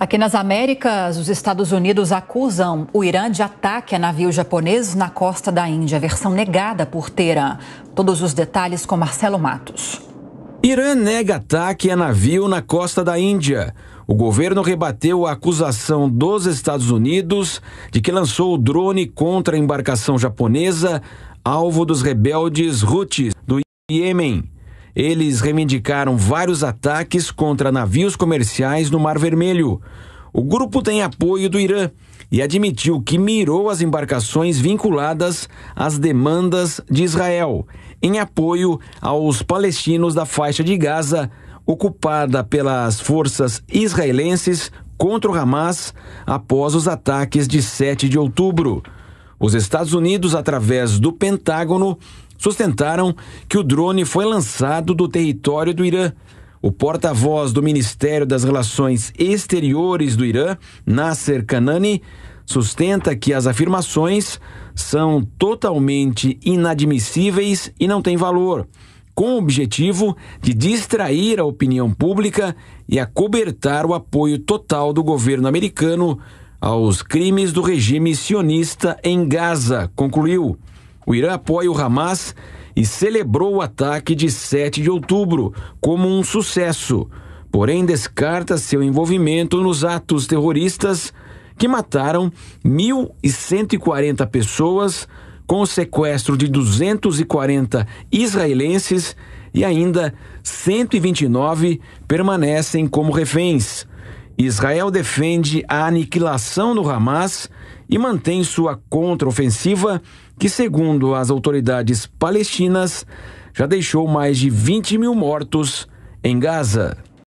Aqui nas Américas, os Estados Unidos acusam o Irã de ataque a navio japonês na costa da Índia, versão negada por Teherã. Todos os detalhes com Marcelo Matos. Irã nega ataque a navio na costa da Índia. O governo rebateu a acusação dos Estados Unidos de que lançou o drone contra a embarcação japonesa, alvo dos rebeldes Houthis do Iêmen. Eles reivindicaram vários ataques contra navios comerciais no Mar Vermelho. O grupo tem apoio do Irã e admitiu que mirou as embarcações vinculadas às demandas de Israel, em apoio aos palestinos da faixa de Gaza, ocupada pelas forças israelenses contra o Hamas após os ataques de 7 de outubro. Os Estados Unidos, através do Pentágono, sustentaram que o drone foi lançado do território do Irã. O porta-voz do Ministério das Relações Exteriores do Irã, Nasser Kanani, sustenta que as afirmações são totalmente inadmissíveis e não têm valor, com o objetivo de distrair a opinião pública e acobertar o apoio total do governo americano aos crimes do regime sionista em Gaza, concluiu. O Irã apoia o Hamas e celebrou o ataque de 7 de outubro como um sucesso, porém descarta seu envolvimento nos atos terroristas que mataram 1.140 pessoas, com o sequestro de 240 israelenses e ainda 129 permanecem como reféns. Israel defende a aniquilação do Hamas e mantém sua contraofensiva, que, segundo as autoridades palestinas, já deixou mais de 20 mil mortos em Gaza.